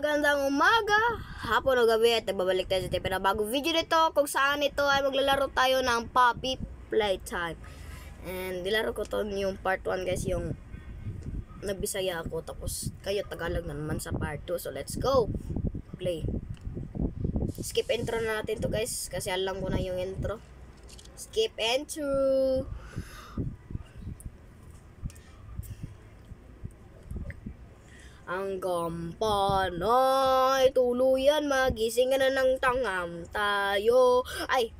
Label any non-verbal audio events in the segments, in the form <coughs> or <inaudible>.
Magandang umaga, hapon o gabi at nagbabalik tayo sa na pinabagong video nito kung saan ito ay maglalaro tayo ng Poppy Playtime. And dilaro ko to yung part 1 guys, yung nagbisaya ako tapos kayo Tagalog na naman sa part 2. So let's go, play. Skip intro na natin to guys kasi alam ko na yung intro. Skip intro. Ang gampa na tuluyan, magising na ng tangam tayo. Ay,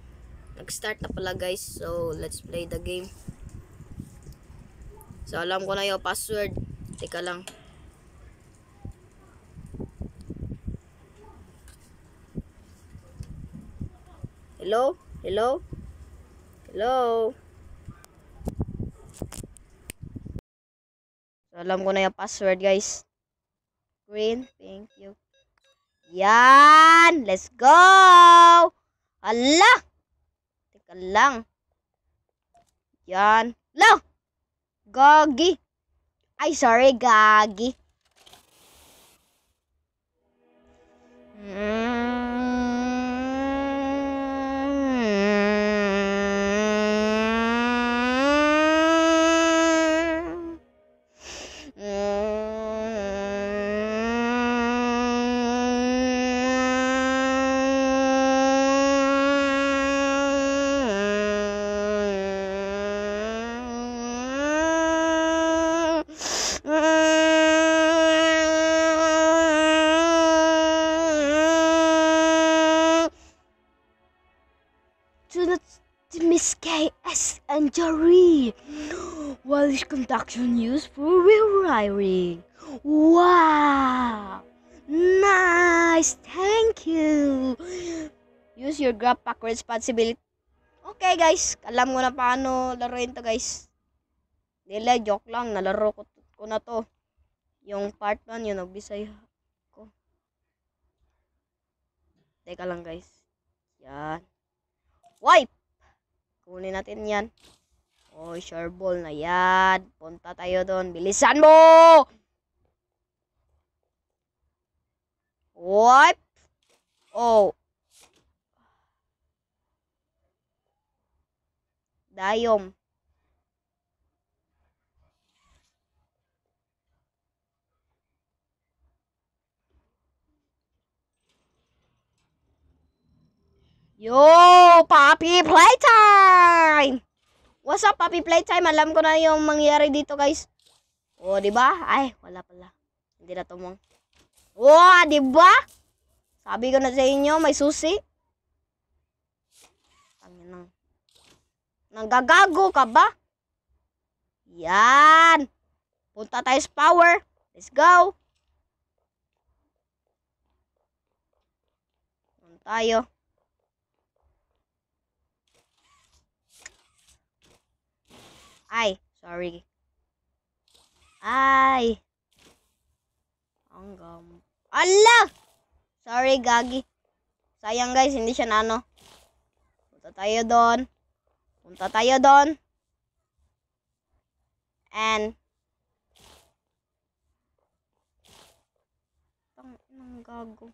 nag-start na pala guys. So, let's play the game. So, alam ko na yung password. Teka lang. Hello? Hello? Hello? So, alam ko na yung password guys green, thank you. Yan! Let's go! Ala! Teka lang. Yan. Lo! Gogi! Ay, sorry, Gagi. Mm. Miss K.S. and Jerry. While his conduction News for Real rewiring. Wow! Nice! Thank you! Use your grab pack responsibility. Okay guys, alam ko na paano laruin to guys. Dila, joke lang. Nalaro ko, ko na to. Yung part 1, yun, nagbisay ko. Teka lang guys. Yan. Wipe! Kunin natin yan. O, oh, sure ball na yan. Punta tayo doon. Bilisan mo! What? Oh. Dayom. Yo, Papi Playtime! What's up, Papi Playtime? Alam ko na yung mangyari dito, guys. oh, di ba? Ay, wala pala. Hindi na tumong. O, oh, di ba? Sabi ko na sa inyo, may susi. Tangin nang. Nanggagago ka ba? Yan. Punta tayo sa power. Let's go. Punta tayo. Ay, sorry. Ay. Ang gam. Ala! Sorry, gagi. Sayang guys, hindi siya nano. Punta tayo doon. Punta tayo doon. And Tang ng gago.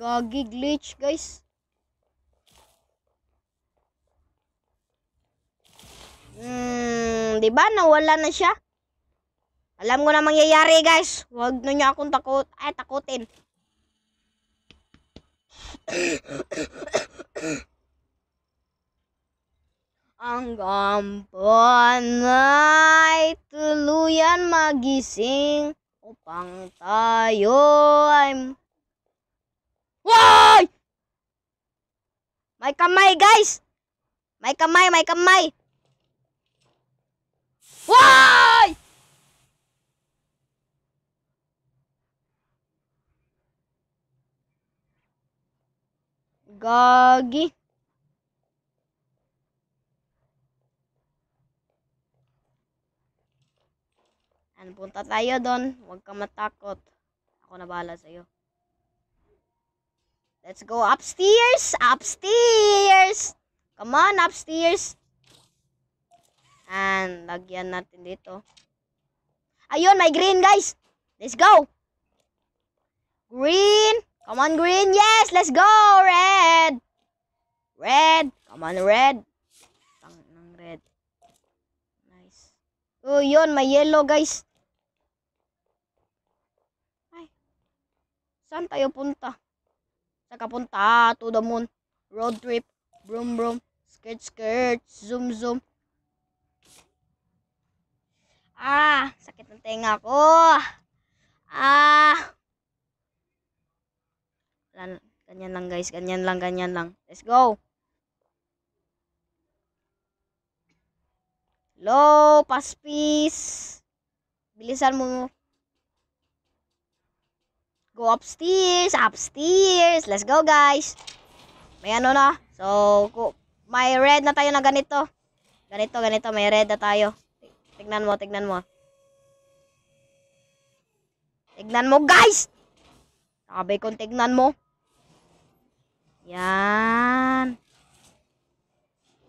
Gagi glitch guys. Hmm, di ba nawala na siya? Alam ko na mangyayari guys. Huwag na niyo akong takot. Ay, takutin. Ang gampon ay tuluyan magising upang tayo ay May kamay, guys! May kamay, may kamay! Why? Gagi. Ano, punta tayo doon. Huwag ka matakot. Ako na bahala sa'yo. Let's go upstairs! Upstairs! Come on, upstairs! And, lagyan natin dito. Ayun, may green, guys! Let's go! Green! Come on, green! Yes! Let's go, red! Red! Come on, red! Tang ng red. Nice. Oh, yun, may yellow, guys. Ay. Saan tayo punta? Saka punta to the moon. Road trip. Broom broom. Skirt skirt. Zoom zoom. Ah, sakit ng tenga ko. Ah. ganyan lang guys, ganyan lang, ganyan lang. Let's go. Low, pass piece. Bilisan mo go upstairs, upstairs. Let's go, guys. May ano na. So, may red na tayo na ganito. Ganito, ganito. May red na tayo. Tignan mo, tignan mo. Tignan mo, guys! Sabi kong tignan mo. Yan.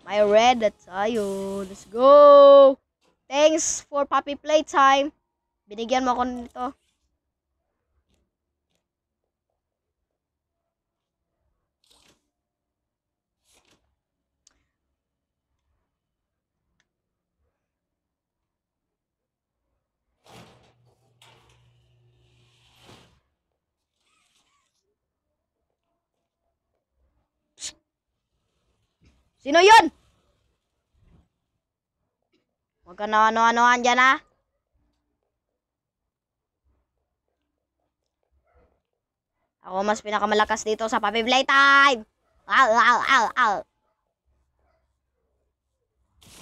May red na tayo. Let's go! Thanks for puppy playtime. Binigyan mo ako nito. Sino yun? Huwag ka na ano-anoan dyan ha. Ako mas pinakamalakas dito sa papiblay time. Ow, ow, ow, ow.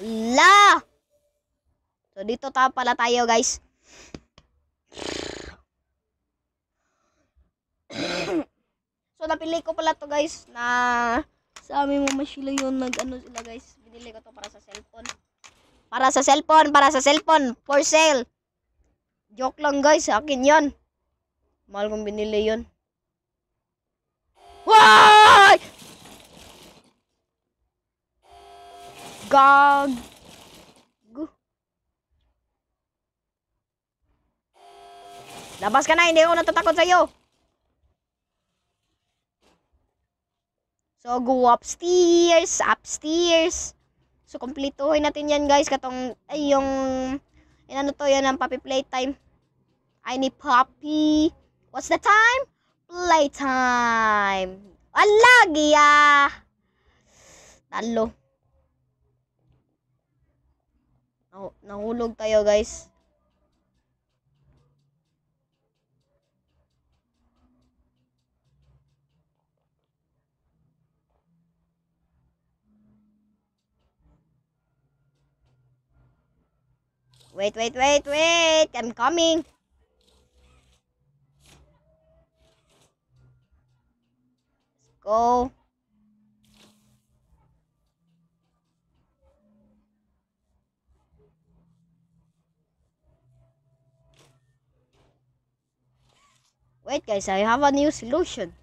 Wala! So, dito ta pala tayo, guys. <coughs> so, napili ko pala to guys, na sa amin mama Sheila yun, nag-ano sila guys. Binili ko to para sa cellphone. Para sa cellphone, para sa cellphone. For sale. Joke lang guys, sa akin yan. Mahal kong binili yun. Why? Gag. Labas ka na, hindi ako natatakot sa'yo. So, go upstairs, upstairs. So, kumplituhin natin yan, guys. Katong, ay, yung, yan ano to, yan ang puppy playtime. I need puppy. What's the time? Playtime. Alagi, ah. Talo. Oh, nahulog tayo, guys. Wait, wait, wait, wait. I'm coming. Let's go. Wait guys, I have a new solution.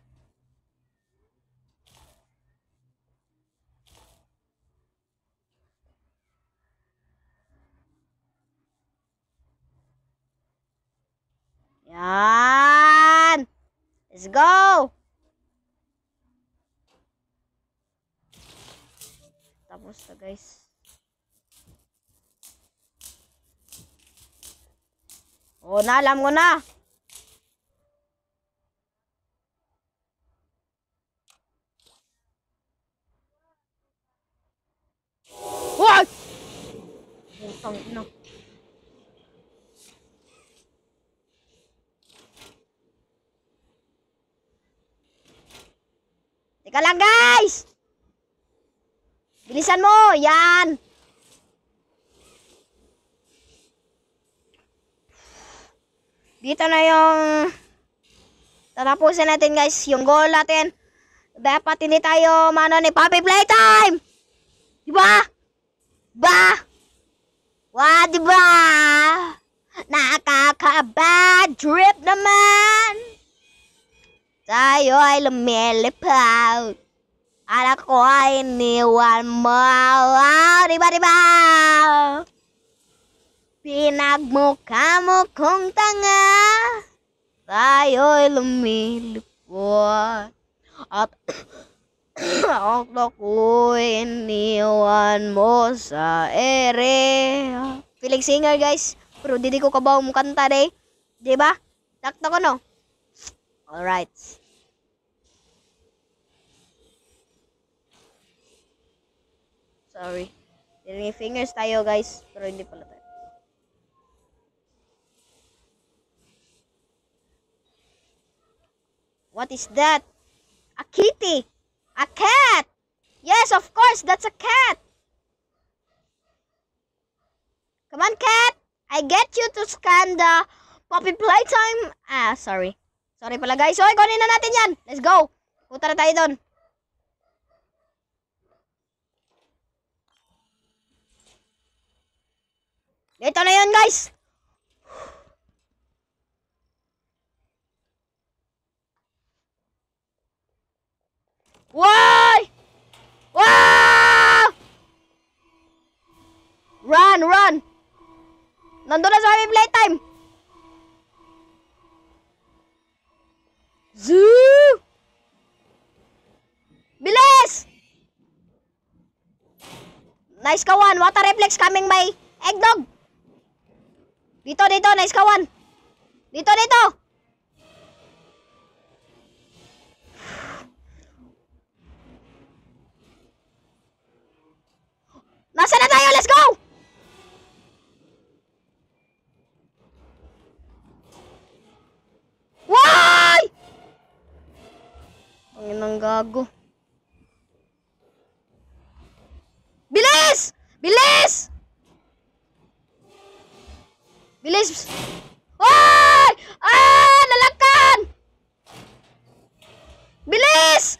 Yan. Let's go. Tapos na guys. Oo na, alam ko na. What? Putang Teka lang guys! Bilisan mo! Yan! Dito na yung tatapusin natin guys yung goal natin. Dapat hindi tayo mano ni Poppy Playtime! Diba? Ba? Wa, diba? Nakakaba! Drip naman! Tayo ay lumilipaw. Anak ko ay niwan mau Diba-diba Pinagmukha mo kong tanga Tayo'y At <coughs> ang tako'y iniwan mo sa ere Feeling singer guys Pero didi ko kabaw mo kanta de Diba? Takta ko no? Alright Sorry. Ring fingers tayo guys. Pero hindi pala tayo. What is that? A kitty! A cat! Yes, of course, that's a cat! Come on, cat! I get you to scan the puppy playtime. Ah, sorry. Sorry pala guys. Okay, kunin na natin yan. Let's go. Punta na tayo doon. Dito na yun, guys. Why? Wow! Run, run. Nandun na sa aming playtime. Zoo! Bilis! Nice kawan. Water reflex coming by eggdog. Dito, dito, nice kawan. Dito, dito. Nasaan na tayo? Let's go! Why? Ang inang gago. Bilis! Ay! Ah! Lalagkan! Bilis!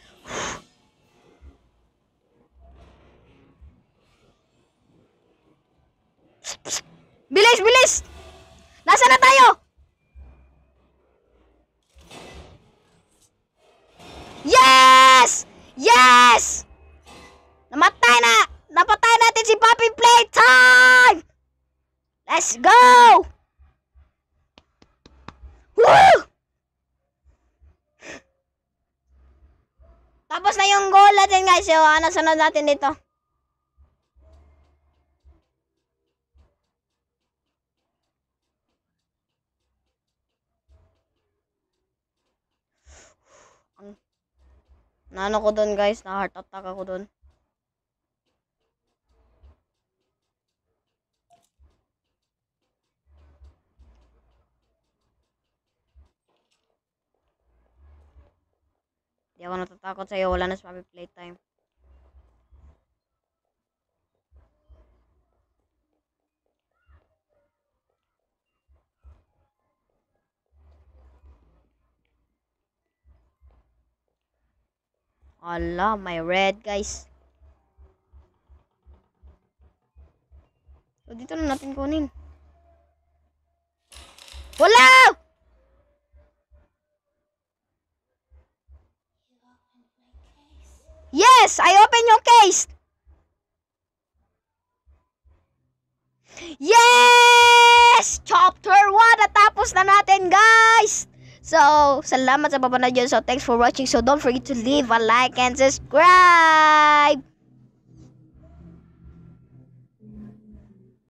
Bilis, bilis! Nasaan na tayo? Yes! Yes! Namatay na! Napatay natin si Poppy Playtime! Let's go! Tapos na yung goal natin guys. So, ano sunod natin dito? Nano ko doon guys, na heart attack ako doon. Hindi ako natatakot sa'yo. Wala na sa mami playtime. Ala, my red, guys. So, dito na natin kunin. Wala! Yes, I open your case. Yes! Chapter 1! Natapos na natin, guys! So, salamat sa pabanood yun. So, thanks for watching. So, don't forget to leave a like and subscribe!